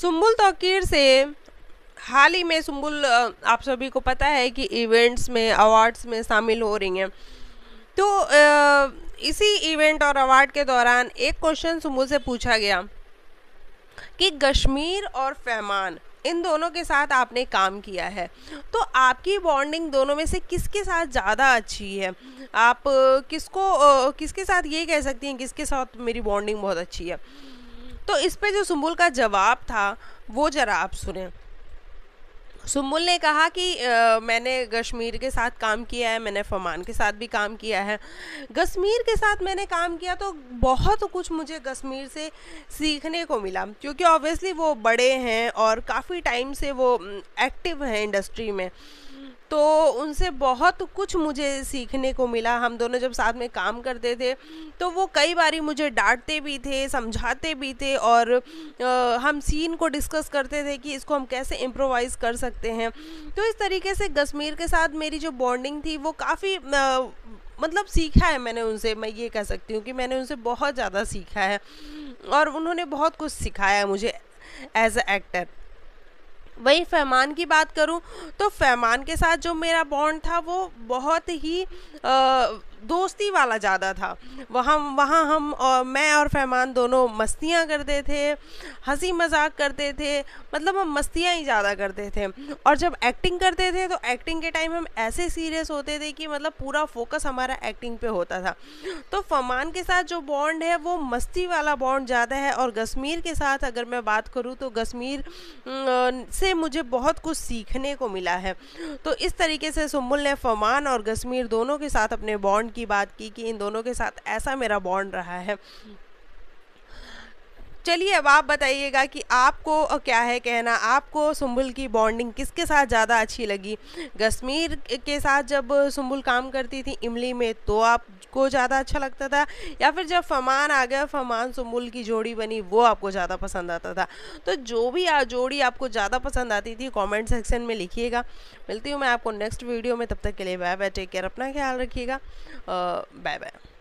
सुम्बुल तोकीर से हाल ही में सुम्बुल आप सभी को पता है कि इवेंट्स में अवार्ड्स में शामिल हो रही हैं तो इसी इवेंट और अवार्ड के दौरान एक क्वेश्चन सुम्बुल से पूछा गया कि कश्मीर और फैमान इन दोनों के साथ आपने काम किया है तो आपकी बॉन्डिंग दोनों में से किसके साथ ज़्यादा अच्छी है आप किसको किसके साथ ये कह सकती हैं किसके साथ मेरी बॉन्डिंग बहुत अच्छी है तो इस पे जो सुम्बुल का जवाब था वो ज़रा आप सुने सुम्बुल ने कहा कि आ, मैंने कश्मीर के साथ काम किया है मैंने फमान के साथ भी काम किया है कश्मीर के साथ मैंने काम किया तो बहुत कुछ मुझे कश्मीर से सीखने को मिला क्योंकि ऑब्वियसली वो बड़े हैं और काफ़ी टाइम से वो एक्टिव हैं इंडस्ट्री में तो उनसे बहुत कुछ मुझे सीखने को मिला हम दोनों जब साथ में काम करते थे तो वो कई बार मुझे डांटते भी थे समझाते भी थे और आ, हम सीन को डिस्कस करते थे कि इसको हम कैसे इम्प्रोवाइज़ कर सकते हैं तो इस तरीके से कश्मीर के साथ मेरी जो बॉन्डिंग थी वो काफ़ी मतलब सीखा है मैंने उनसे मैं ये कह सकती हूँ कि मैंने उनसे बहुत ज़्यादा सीखा है और उन्होंने बहुत कुछ सिखाया मुझे एज अ एक्टर वहीं फैमान की बात करूं तो फैमान के साथ जो मेरा बॉन्ड था वो बहुत ही आ, दोस्ती वाला ज़्यादा था वहाँ वहाँ हम और मैं और फ़ैमान दोनों मस्तियाँ करते थे हंसी मजाक करते थे मतलब हम मस्तियाँ ही ज़्यादा करते थे और जब एक्टिंग करते थे तो एक्टिंग के टाइम हम ऐसे सीरियस होते थे कि मतलब पूरा फोकस हमारा एक्टिंग पे होता था तो फमान के साथ जो बॉन्ड है वो मस्ती वाला बॉन्ड ज़्यादा है और गश्मीर के साथ अगर मैं बात करूँ तो गश्मीर से मुझे बहुत कुछ सीखने को मिला है तो इस तरीके से सुमुल ने फमान और गश्मीर दोनों के साथ अपने बॉन्ड की बात की कि इन दोनों के साथ ऐसा मेरा बॉन्ड रहा है चलिए अब आप बताइएगा कि आपको क्या है कहना आपको सुम्बुल की बॉन्डिंग किसके साथ ज़्यादा अच्छी लगी कश्मीर के साथ जब सुम्बुल काम करती थी इमली में तो आपको ज़्यादा अच्छा लगता था या फिर जब फमान आ गया फमान सुम्बुल की जोड़ी बनी वो आपको ज़्यादा पसंद आता था तो जो भी आ, जोड़ी आपको ज़्यादा पसंद आती थी कॉमेंट सेक्शन में लिखिएगा मिलती हूँ मैं आपको नेक्स्ट वीडियो में तब तक के लिए बाय बाय टेक केयर अपना ख्याल रखिएगा बाय बाय